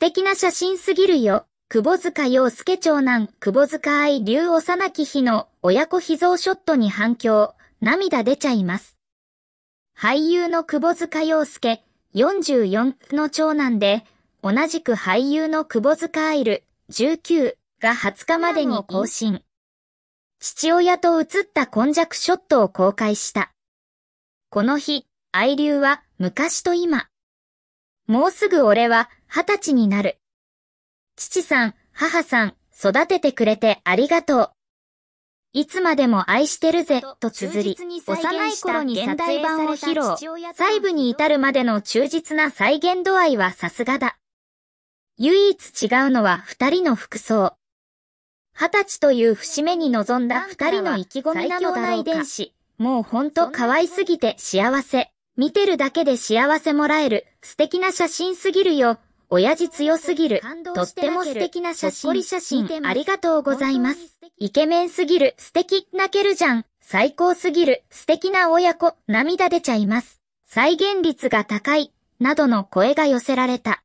素敵な写真すぎるよ。久保塚洋介長男、久保塚愛流幼き日の親子秘蔵ショットに反響、涙出ちゃいます。俳優の久保塚洋介、44の長男で、同じく俳優の久保塚愛流、19が20日までに更新。父親と写った混弱ショットを公開した。この日、愛流は昔と今、もうすぐ俺は二十歳になる。父さん、母さん、育ててくれてありがとう。いつまでも愛してるぜ、と綴り、幼い頃に撮影版を披露、細部に至るまでの忠実な再現度合いはさすがだ。唯一違うのは二人の服装。二十歳という節目に臨んだ二人の意気込みなのだろうか。もうほんと可愛すぎて幸せ。見てるだけで幸せもらえる、素敵な写真すぎるよ。親父強すぎる、とっても素敵な写真、写真ありがとうございます。イケメンすぎる、素敵、泣けるじゃん。最高すぎる、素敵な親子、涙出ちゃいます。再現率が高い、などの声が寄せられた。